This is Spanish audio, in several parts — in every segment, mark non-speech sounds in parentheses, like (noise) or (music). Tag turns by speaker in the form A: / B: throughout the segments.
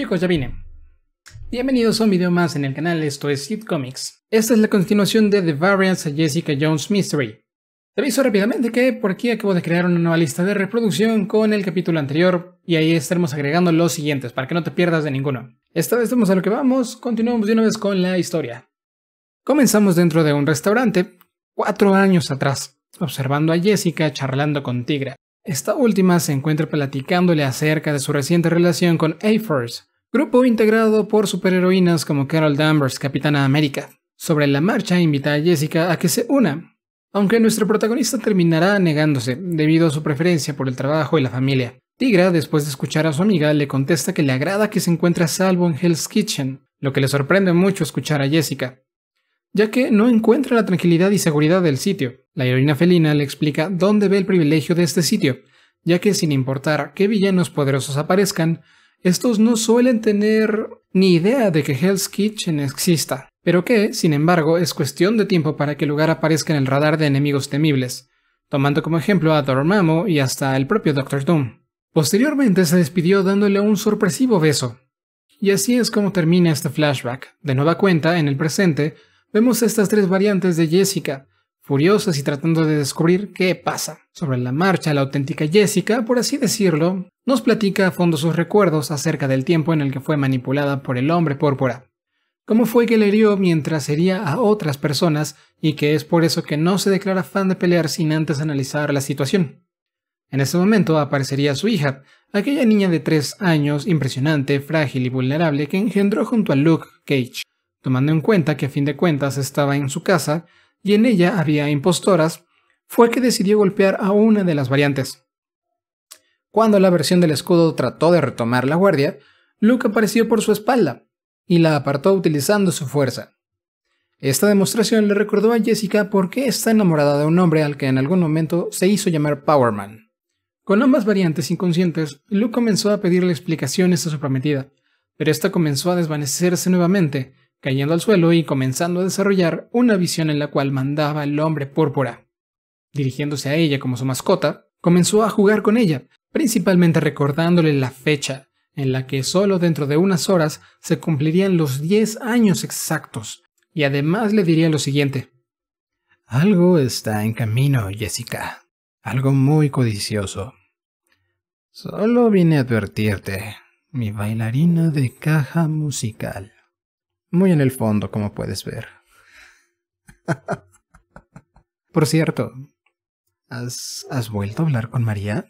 A: Chicos, ya vine. Bienvenidos a un video más en el canal, esto es Hit Comics. Esta es la continuación de The Variance a Jessica Jones Mystery. Te aviso rápidamente que por aquí acabo de crear una nueva lista de reproducción con el capítulo anterior y ahí estaremos agregando los siguientes para que no te pierdas de ninguno. Esta vez vamos a lo que vamos, continuamos de una vez con la historia. Comenzamos dentro de un restaurante, cuatro años atrás, observando a Jessica charlando con Tigra. Esta última se encuentra platicándole acerca de su reciente relación con A-Force, Grupo integrado por superheroínas como Carol Danvers, Capitana América. Sobre la marcha invita a Jessica a que se una, aunque nuestro protagonista terminará negándose debido a su preferencia por el trabajo y la familia. Tigra, después de escuchar a su amiga, le contesta que le agrada que se encuentre a salvo en Hell's Kitchen, lo que le sorprende mucho escuchar a Jessica, ya que no encuentra la tranquilidad y seguridad del sitio. La heroína felina le explica dónde ve el privilegio de este sitio, ya que sin importar qué villanos poderosos aparezcan, estos no suelen tener ni idea de que Hell's Kitchen exista, pero que, sin embargo, es cuestión de tiempo para que el lugar aparezca en el radar de enemigos temibles, tomando como ejemplo a Dormammu y hasta el propio Doctor Doom. Posteriormente se despidió dándole un sorpresivo beso. Y así es como termina este flashback. De nueva cuenta, en el presente, vemos estas tres variantes de Jessica, curiosas y tratando de descubrir qué pasa. Sobre la marcha, la auténtica Jessica, por así decirlo, nos platica a fondo sus recuerdos acerca del tiempo en el que fue manipulada por el hombre púrpura. Cómo fue que le hirió mientras hería a otras personas y que es por eso que no se declara fan de pelear sin antes analizar la situación. En ese momento aparecería su hija, aquella niña de tres años, impresionante, frágil y vulnerable que engendró junto a Luke Cage. Tomando en cuenta que a fin de cuentas estaba en su casa, y en ella había impostoras, fue que decidió golpear a una de las variantes. Cuando la versión del escudo trató de retomar la guardia, Luke apareció por su espalda y la apartó utilizando su fuerza. Esta demostración le recordó a Jessica por qué está enamorada de un hombre al que en algún momento se hizo llamar Powerman. Con ambas variantes inconscientes, Luke comenzó a pedirle explicaciones a su prometida, pero esta comenzó a desvanecerse nuevamente cayendo al suelo y comenzando a desarrollar una visión en la cual mandaba el hombre púrpura. Dirigiéndose a ella como su mascota, comenzó a jugar con ella, principalmente recordándole la fecha, en la que solo dentro de unas horas se cumplirían los 10 años exactos, y además le diría lo siguiente. Algo está en camino, Jessica. Algo muy codicioso. Solo vine a advertirte, mi bailarina de caja musical. Muy en el fondo, como puedes ver. (laughs) Por cierto, ¿has, ¿has vuelto a hablar con María?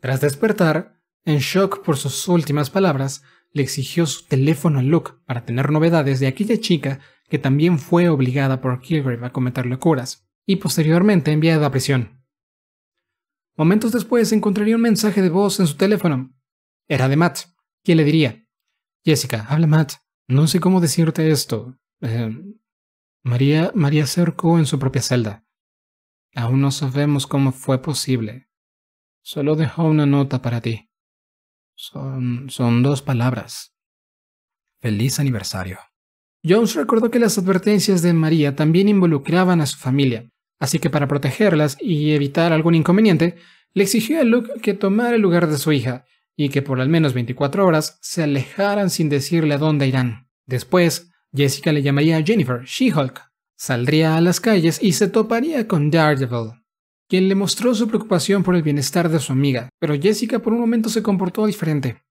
A: Tras despertar, en shock por sus últimas palabras, le exigió su teléfono a Luke para tener novedades de aquella chica que también fue obligada por Kilgrave a cometer locuras y posteriormente enviada a prisión. Momentos después encontraría un mensaje de voz en su teléfono. Era de Matt, quien le diría, Jessica, habla Matt. No sé cómo decirte esto. Eh, María, María ahorcó en su propia celda. Aún no sabemos cómo fue posible. Solo dejó una nota para ti. Son, son dos palabras. Feliz aniversario. Jones recordó que las advertencias de María también involucraban a su familia, así que para protegerlas y evitar algún inconveniente, le exigió a Luke que tomara el lugar de su hija y que por al menos 24 horas se alejaran sin decirle a dónde irán. Después, Jessica le llamaría a Jennifer, She-Hulk. Saldría a las calles y se toparía con Daredevil, quien le mostró su preocupación por el bienestar de su amiga, pero Jessica por un momento se comportó diferente.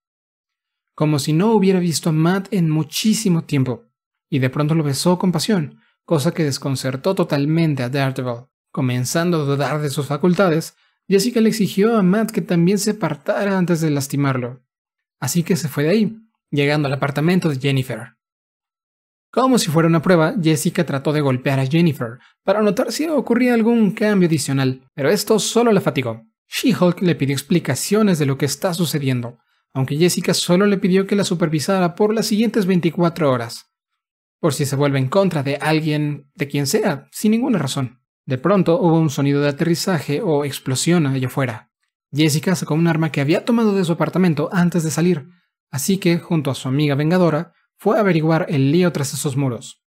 A: Como si no hubiera visto a Matt en muchísimo tiempo, y de pronto lo besó con pasión, cosa que desconcertó totalmente a Daredevil, comenzando a dudar de sus facultades Jessica le exigió a Matt que también se apartara antes de lastimarlo. Así que se fue de ahí, llegando al apartamento de Jennifer. Como si fuera una prueba, Jessica trató de golpear a Jennifer para notar si ocurría algún cambio adicional, pero esto solo la fatigó. She-Hulk le pidió explicaciones de lo que está sucediendo, aunque Jessica solo le pidió que la supervisara por las siguientes 24 horas, por si se vuelve en contra de alguien, de quien sea, sin ninguna razón. De pronto hubo un sonido de aterrizaje o explosión allá afuera. Jessica sacó un arma que había tomado de su apartamento antes de salir, así que, junto a su amiga vengadora, fue a averiguar el lío tras esos muros.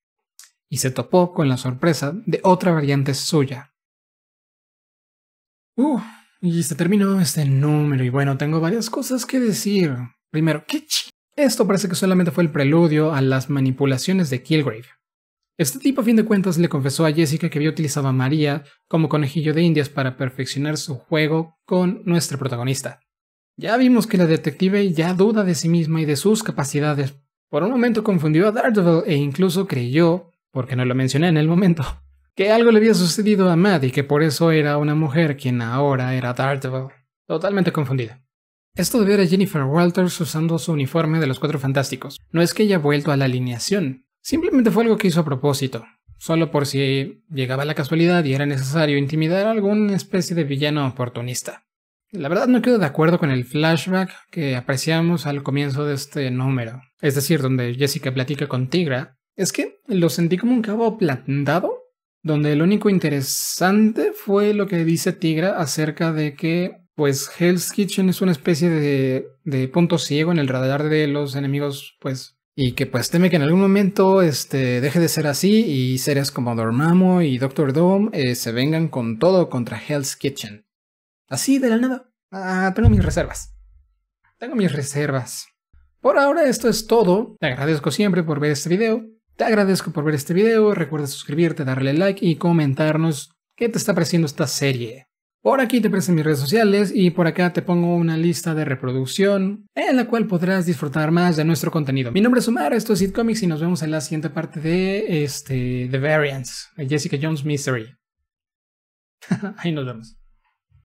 A: Y se topó con la sorpresa de otra variante suya. Uh, y se terminó este número y bueno, tengo varias cosas que decir. Primero, ¿qué Esto parece que solamente fue el preludio a las manipulaciones de Kilgrave. Este tipo a fin de cuentas le confesó a Jessica que había utilizado a María como conejillo de indias para perfeccionar su juego con nuestro protagonista. Ya vimos que la detective ya duda de sí misma y de sus capacidades. Por un momento confundió a Daredevil e incluso creyó, porque no lo mencioné en el momento, (laughs) que algo le había sucedido a Matt y que por eso era una mujer quien ahora era Daredevil. Totalmente confundida. Esto de ver Jennifer Walters usando su uniforme de los Cuatro Fantásticos no es que haya vuelto a la alineación, Simplemente fue algo que hizo a propósito, solo por si llegaba la casualidad y era necesario intimidar a alguna especie de villano oportunista. La verdad no quedo de acuerdo con el flashback que apreciamos al comienzo de este número, es decir, donde Jessica platica con Tigra. Es que lo sentí como un cabo plantado, donde lo único interesante fue lo que dice Tigra acerca de que, pues, Hell's Kitchen es una especie de, de punto ciego en el radar de los enemigos, pues, y que pues teme que en algún momento este, deje de ser así y series como Dormammu y Doctor Doom eh, se vengan con todo contra Hell's Kitchen. Así de la nada. Ah, tengo mis reservas. Tengo mis reservas. Por ahora esto es todo. Te agradezco siempre por ver este video. Te agradezco por ver este video. Recuerda suscribirte, darle like y comentarnos qué te está pareciendo esta serie. Por aquí te presto mis redes sociales y por acá te pongo una lista de reproducción en la cual podrás disfrutar más de nuestro contenido. Mi nombre es Omar, esto es Comics y nos vemos en la siguiente parte de este, The Variants, Jessica Jones Mystery. (laughs) Ahí nos vemos.